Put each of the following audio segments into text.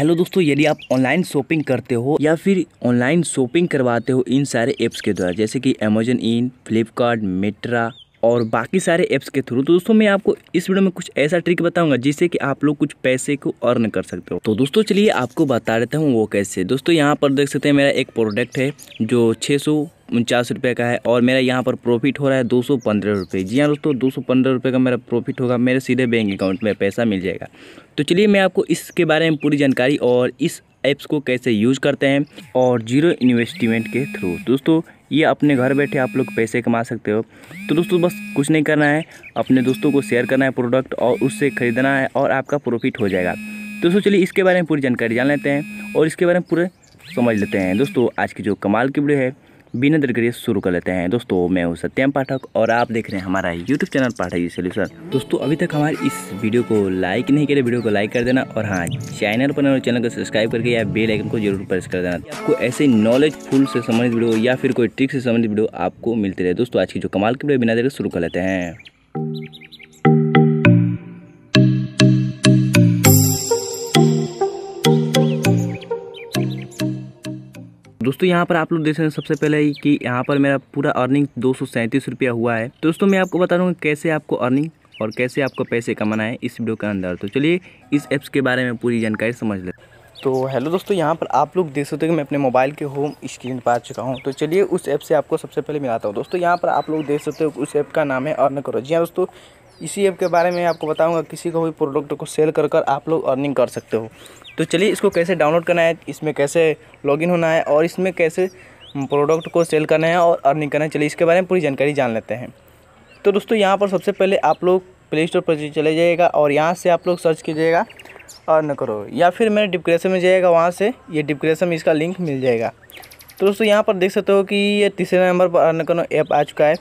hello दोस्तों यदि आप ऑनलाइन शॉपिंग करते हो या फिर ऑनलाइन शॉपिंग करवाते हो इन सारे ऐप्स के द्वारा जैसे कि अमेजन इन फ्लिपकार्ट मिट्रा और बाकी सारे ऐप्स के थ्रू तो दोस्तों मैं आपको इस वीडियो में कुछ ऐसा ट्रिक बताऊंगा जिससे कि आप लोग कुछ पैसे को अर्न कर सकते हो तो दोस्तों चलिए आपको बता देता हूँ वो कैसे दोस्तों यहाँ पर देख सकते हैं मेरा एक प्रोडक्ट है जो छः सौ उनचास रुपये का है और मेरा यहाँ पर प्रॉफिट हो रहा है दो सौ पंद्रह रुपये जी हाँ दोस्तों दो सौ पंद्रह रुपये का मेरा प्रॉफिट होगा मेरे सीधे बैंक अकाउंट में पैसा मिल जाएगा तो चलिए मैं आपको इसके बारे में पूरी जानकारी और इस ऐप्स को कैसे यूज करते हैं और जीरो इन्वेस्टमेंट के थ्रू दोस्तों ये अपने घर बैठे आप लोग पैसे कमा सकते हो तो दोस्तों बस कुछ नहीं करना है अपने दोस्तों को शेयर करना है प्रोडक्ट और उससे ख़रीदना है और आपका प्रॉफिट हो जाएगा तो दोस्तों चलिए इसके बारे में पूरी जानकारी जान लेते हैं और इसके बारे में पूरे समझ लेते हैं दोस्तों आज की जो कमाल की वीडियो है बिना देर करिए शुरू कर लेते हैं दोस्तों मैं हूँ सत्यम पाठक और आप देख रहे हैं हमारा YouTube channel Pathak ji solution दोस्तों अभी तक हमारे इस वीडियो को लाइक नहीं करे तो वीडियो को लाइक कर देना और हाँ चैनल पर चैनल तो को सब्सक्राइब करके या बेल आइकन को जरूर प्रेस कर देना आपको ऐसे नॉलेजफुल से संबंधित वीडियो या फिर कोई ट्रिक से संबंधित वीडियो आपको मिलती रहे दोस्तों आज की जो कमाल की वीडियो बिना देर शुरू कर लेते हैं दोस्तों यहाँ पर आप लोग देख सकते हैं सबसे पहले कि यहाँ पर मेरा पूरा अर्निंग दो रुपया हुआ है तो दोस्तों मैं आपको बता दूँगा कैसे आपको अर्निंग और कैसे आपको पैसे कमाना है इस वीडियो के अंदर तो चलिए इस ऐप्स के बारे में पूरी जानकारी समझ लेते तो हेलो दोस्तों यहाँ पर आप लोग देख सकते हो कि मैं अपने मोबाइल के होम स्क्रीन पर आ चुका हूँ तो चलिए उस ऐप से आपको सबसे पहले मिलाता हूँ दोस्तों यहाँ पर आप लोग देख सकते हो उस ऐप का नाम है अर्न करो जी हाँ दोस्तों इसी ऐप के बारे में आपको बताऊंगा किसी को भी प्रोडक्ट को सेल कर कर आप लोग अर्निंग कर सकते हो तो चलिए इसको कैसे डाउनलोड करना है इसमें कैसे लॉगिन होना है और इसमें कैसे प्रोडक्ट को सेल करना है और अर्निंग करना है चलिए इसके बारे में पूरी जानकारी जान लेते हैं तो दोस्तों यहाँ पर सबसे पहले आप लोग प्ले स्टोर पर चले जाइएगा और यहाँ से आप लोग सर्च कीजिएगा अर्न करो या फिर मेरे डिप्रेशन में जाइएगा वहाँ से ये डिप्रेशन में इसका लिंक मिल जाएगा तो दोस्तों यहाँ पर देख सकते हो कि ये तीसरे नंबर पर अर्न करो ऐप आ चुका है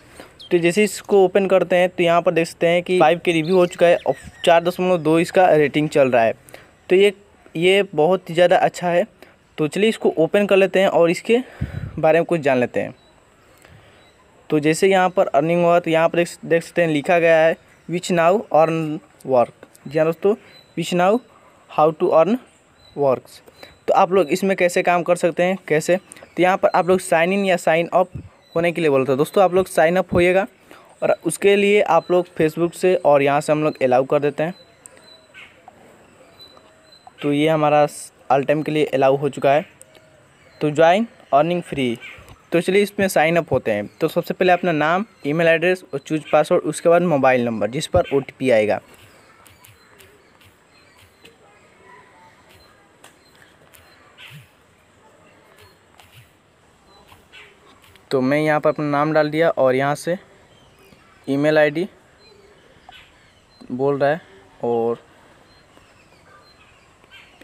तो जैसे इसको ओपन करते हैं तो यहाँ पर देख सकते हैं कि फाइव के रिव्यू हो चुका है और चार दशमलव दो इसका रेटिंग चल रहा है तो ये ये बहुत ही ज़्यादा अच्छा है तो चलिए इसको ओपन कर लेते हैं और इसके बारे में कुछ जान लेते हैं तो जैसे यहाँ पर अर्निंग हुआ तो यहाँ पर देख सकते हैं लिखा गया है विच नाउ अर्न वर्क जी हाँ दोस्तों which now how to earn work तो आप लोग इसमें कैसे काम कर सकते हैं कैसे तो यहाँ पर आप लोग साइन इन या साइन अप होने के लिए बोलता है दोस्तों आप लोग साइन अप होइएगा और उसके लिए आप लोग फेसबुक से और यहाँ से हम लोग अलाउ कर देते हैं तो ये हमारा ऑल टाइम के लिए अलाउ हो चुका है तो ज्वाइन अर्निंग फ्री तो चलिए इसमें साइन अप होते हैं तो सबसे पहले अपना नाम ईमेल एड्रेस और चूज पासवर्ड उसके बाद मोबाइल नंबर जिस पर ओ आएगा तो मैं यहाँ पर अपना नाम डाल दिया और यहाँ से ईमेल आईडी बोल रहा है और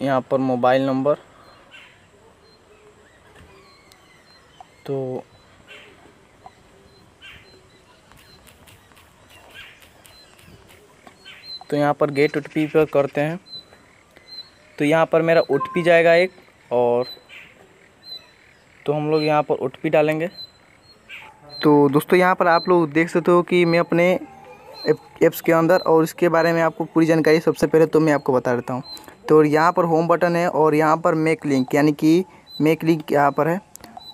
यहाँ पर मोबाइल नंबर तो तो यहाँ पर गेट ओ पर करते हैं तो यहाँ पर मेरा ओ जाएगा एक और तो हम लोग यहाँ पर ओ डालेंगे तो दोस्तों यहाँ पर आप लोग देख सकते हो कि मैं अपने ऐप्स के अंदर और इसके बारे में आपको पूरी जानकारी सबसे पहले तो मैं आपको बता देता हूँ तो यहाँ पर होम बटन है और यहाँ पर मेक लिंक यानी कि मेक लिंक यहाँ पर है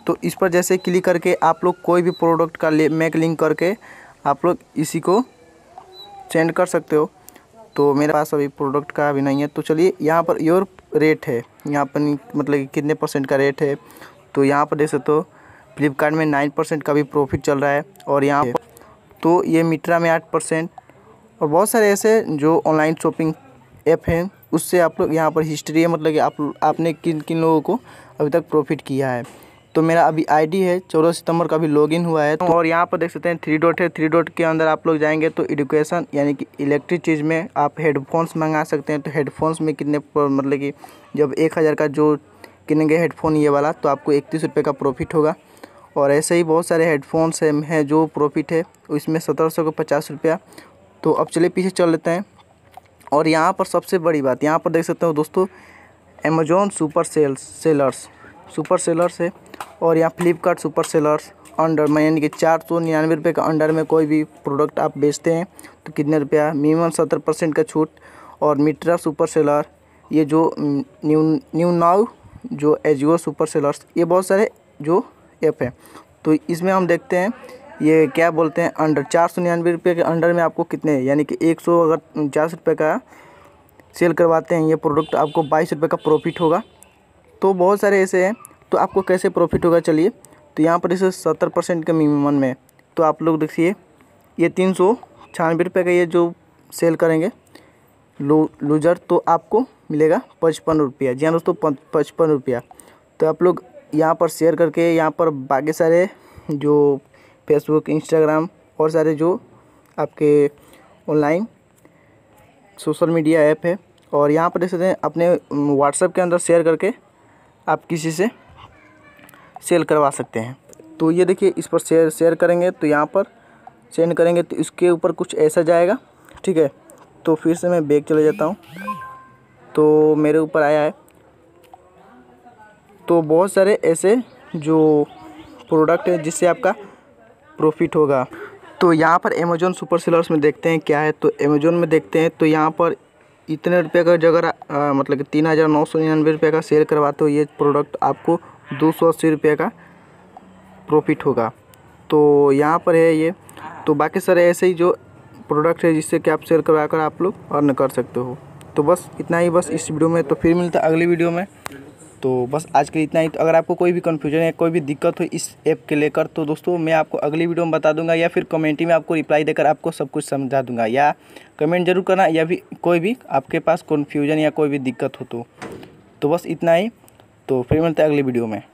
तो इस पर जैसे क्लिक करके आप लोग कोई भी प्रोडक्ट का मेक लिंक करके आप लोग इसी को सेंड कर सकते हो तो मेरे पास अभी प्रोडक्ट का अभी नहीं है तो चलिए यहाँ पर योर रेट है यहाँ पर मतलब कितने परसेंट का रेट है तो यहाँ पर देख सकते हो फ्लिपकार्ट में नाइन परसेंट का भी प्रॉफिट चल रहा है और यहाँ तो ये मित्रा में आठ परसेंट और बहुत सारे ऐसे जो ऑनलाइन शॉपिंग ऐप हैं उससे आप लोग यहाँ पर हिस्ट्री है मतलब कि आप आपने किन किन लोगों को अभी तक प्रॉफिट किया है तो मेरा अभी आईडी है चौदह सितंबर का अभी लॉगिन हुआ है तो और यहाँ पर देख सकते हैं थ्री डॉट है थ्री डॉट के अंदर आप लोग जाएंगे तो एडुकेशन यानी कि इलेक्ट्रिक चीज़ में आप हेडफोन्स मंगा सकते हैं तो हेडफोन्स में कितने मतलब कि जब एक हज़ार का जो किनेंगे हेडफोन ये वाला तो आपको इकतीस रुपये का प्रॉफिट होगा और ऐसे ही बहुत सारे हेडफोन्स हैं जो प्रॉफिट है इसमें सत्रह सौ का पचास रुपया तो अब चले पीछे चल लेते हैं और यहाँ पर सबसे बड़ी बात यहाँ पर देख सकते हो दोस्तों Amazon super sales sellers super sellers है और यहाँ फ्लिपकार्ट सुपर सेलर्स अंडर में यानी कि चार सौ निन्यानवे रुपये का अंडर में कोई भी प्रोडक्ट आप बेचते हैं तो कितने रुपया मिनिमम सत्तर परसेंट का छूट और मिट्रा सुपर सेलर ये जो न्यू न्यू नाउ जो एजियो सुपर सेलर्स ये बहुत सारे जो एफ है तो इसमें हम देखते हैं ये क्या बोलते हैं अंडर चार सौ निन्यानवे रुपये के अंडर में आपको कितने यानी कि एक सौ अगर चालीस रुपये का सेल करवाते हैं ये प्रोडक्ट आपको बाईस रुपये का प्रॉफिट होगा तो बहुत सारे ऐसे हैं तो आपको कैसे प्रॉफिट होगा चलिए तो यहाँ पर इसे सत्तर परसेंट के मिनिमम में तो आप लोग देखिए ये तीन सौ छियानवे रुपये का ये जो सेल करेंगे लू लूजर तो आपको मिलेगा पचपन रुपया जी हाँ दोस्तों पचपन रुपया तो आप लोग यहाँ पर शेयर करके यहाँ पर बाकी सारे जो फेसबुक इंस्टाग्राम और सारे जो आपके ऑनलाइन सोशल मीडिया ऐप है और यहाँ पर देख सकते हैं अपने व्हाट्सएप के अंदर शेयर करके आप किसी से सेल करवा सकते हैं तो ये देखिए इस पर शेयर शेयर करेंगे तो यहाँ पर सेंड करेंगे तो इसके ऊपर कुछ ऐसा जाएगा ठीक है तो फिर से मैं बैग चले जाता हूँ तो मेरे ऊपर आया है तो बहुत सारे ऐसे जो प्रोडक्ट है जिससे आपका प्रॉफिट होगा तो यहाँ पर अमेजोन सुपर सेलर्स में देखते हैं क्या है तो अमेजोन में देखते हैं तो यहाँ पर इतने रुपये का जगह मतलब कि तीन हज़ार नौ सौ निन्यानवे रुपये का सेल करवाते हो ये प्रोडक्ट आपको दो सौ अस्सी रुपये का प्रॉफिट होगा तो यहाँ पर है ये तो बाकी सारे ऐसे ही जो प्रोडक्ट है जिससे कि आप सेल करवा कर आप लोग अर्न कर सकते हो तो बस इतना ही बस इस वीडियो में तो फिर मिलता अगली वीडियो में तो बस आज के लिए इतना ही तो अगर आपको कोई भी कन्फ्यूजन है कोई भी दिक्कत हो इस ऐप के लेकर तो दोस्तों मैं आपको अगली वीडियो में बता दूंगा या फिर कमेंट में आपको रिप्लाई देकर आपको सब कुछ समझा दूंगा या कमेंट जरूर करना या भी कोई भी आपके पास कन्फ्यूजन या कोई भी दिक्कत हो तो, तो बस इतना ही तो फिर मिलते हैं अगली वीडियो में